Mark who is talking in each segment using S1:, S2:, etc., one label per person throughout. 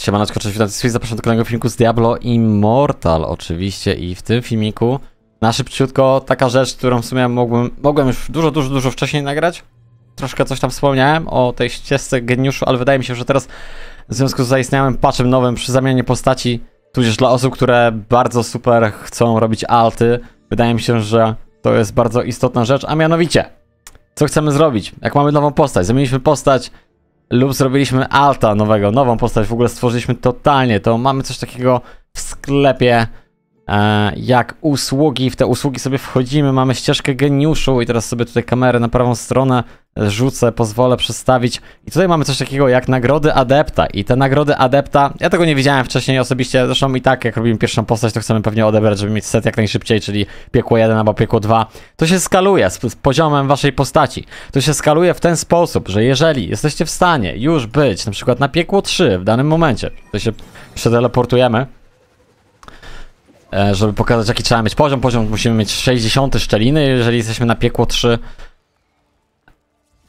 S1: Siemaneczko, cześć, witam wszystkich, zapraszam do kolejnego filmiku z Diablo Immortal oczywiście i w tym filmiku na szybciutko taka rzecz, którą w sumie mogłem, mogłem już dużo, dużo, dużo wcześniej nagrać. Troszkę coś tam wspomniałem o tej ścieżce geniuszu, ale wydaje mi się, że teraz w związku z zaistniałym patchem nowym przy zamianie postaci, tudzież dla osób, które bardzo super chcą robić alty, wydaje mi się, że to jest bardzo istotna rzecz, a mianowicie, co chcemy zrobić? Jak mamy nową postać, zamieniliśmy postać, lub zrobiliśmy alta nowego, nową postać, w ogóle stworzyliśmy totalnie, to mamy coś takiego w sklepie E, jak usługi, w te usługi sobie wchodzimy, mamy ścieżkę geniuszu i teraz sobie tutaj kamerę na prawą stronę rzucę, pozwolę przestawić i tutaj mamy coś takiego jak nagrody adepta i te nagrody adepta, ja tego nie widziałem wcześniej osobiście, zresztą i tak jak robimy pierwszą postać to chcemy pewnie odebrać, żeby mieć set jak najszybciej, czyli piekło 1 albo piekło 2, to się skaluje z, poziomem waszej postaci, to się skaluje w ten sposób, że jeżeli jesteście w stanie już być na przykład na piekło 3 w danym momencie, to się przeteleportujemy, E, żeby pokazać jaki trzeba mieć poziom. Poziom musimy mieć 60 szczeliny, jeżeli jesteśmy na piekło 3.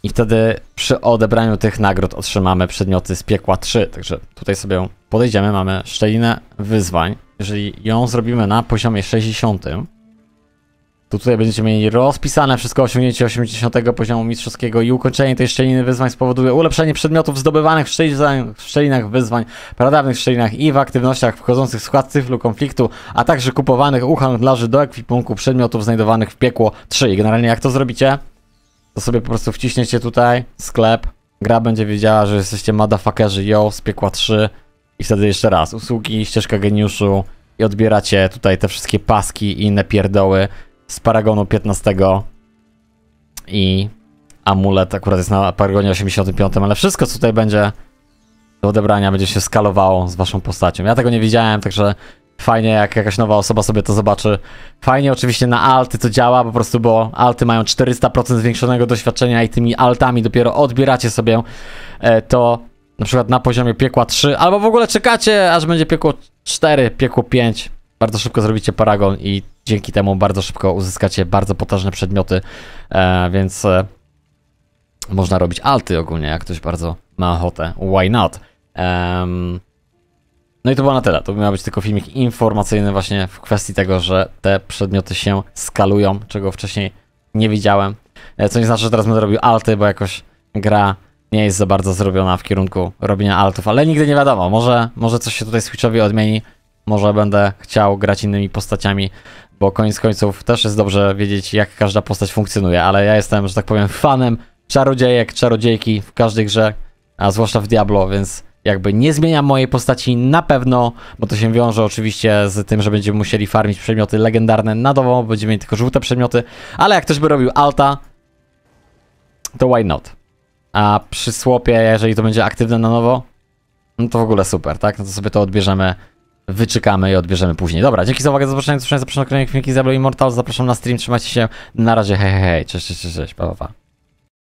S1: I wtedy przy odebraniu tych nagród otrzymamy przedmioty z piekła 3. Także tutaj sobie podejdziemy, mamy szczelinę wyzwań. Jeżeli ją zrobimy na poziomie 60, to tutaj będziecie mieli rozpisane wszystko osiągnięcie 80 poziomu mistrzowskiego i ukończenie tej szczeliny wyzwań spowoduje ulepszenie przedmiotów zdobywanych w szczelinach, wyzwań, pradawnych szczelinach i w aktywnościach wchodzących w skład cyflu konfliktu, a także kupowanych u handlarzy do ekwipunku przedmiotów znajdowanych w piekło 3. I generalnie jak to zrobicie, to sobie po prostu wciśniecie tutaj sklep, gra będzie wiedziała, że jesteście motherfuckerzy, yo, z piekła 3 i wtedy jeszcze raz usługi, ścieżka geniuszu i odbieracie tutaj te wszystkie paski i inne pierdoły, z Paragonu 15 i amulet akurat jest na Paragonie 85, ale wszystko co tutaj będzie do odebrania będzie się skalowało z waszą postacią. Ja tego nie widziałem, także fajnie jak jakaś nowa osoba sobie to zobaczy. Fajnie oczywiście na alty to działa po prostu, bo alty mają 400% zwiększonego doświadczenia i tymi altami dopiero odbieracie sobie e, to na przykład na poziomie piekła 3, albo w ogóle czekacie aż będzie piekło 4, piekło 5 bardzo szybko zrobicie paragon i dzięki temu bardzo szybko uzyskacie bardzo potężne przedmioty, e, więc e, można robić alty ogólnie, jak ktoś bardzo ma ochotę. Why not? no i to było na tyle. To miał być tylko filmik informacyjny właśnie w kwestii tego, że te przedmioty się skalują, czego wcześniej nie widziałem. E, co nie znaczy, że teraz będę robił alty, bo jakoś gra nie jest za bardzo zrobiona w kierunku robienia altów, ale nigdy nie wiadomo. Może, może coś się tutaj Switchowi odmieni może będę chciał grać innymi postaciami, bo koniec końców też jest dobrze wiedzieć, jak każda postać funkcjonuje, ale ja jestem, że tak powiem, fanem czarodziejek, czarodziejki w każdej grze, a zwłaszcza w Diablo, więc jakby nie zmieniam mojej postaci na pewno, bo to się wiąże oczywiście z tym, że będziemy musieli farmić przedmioty legendarne na dowo, będziemy mieli tylko żółte przedmioty, ale jak ktoś by robił alta, to why not? A przy słopie, jeżeli to będzie aktywne na nowo, no to w ogóle super, tak? No to sobie to odbierzemy wyczekamy i odbierzemy później. Dobra, dzięki za uwagę, za zobaczenia, zapraszam na kolejne filmiki z Diablo Immortal, zapraszam na stream, trzymajcie się, na razie, hej, hej, hej, cześć, cześć, cześć, pa, pa, pa.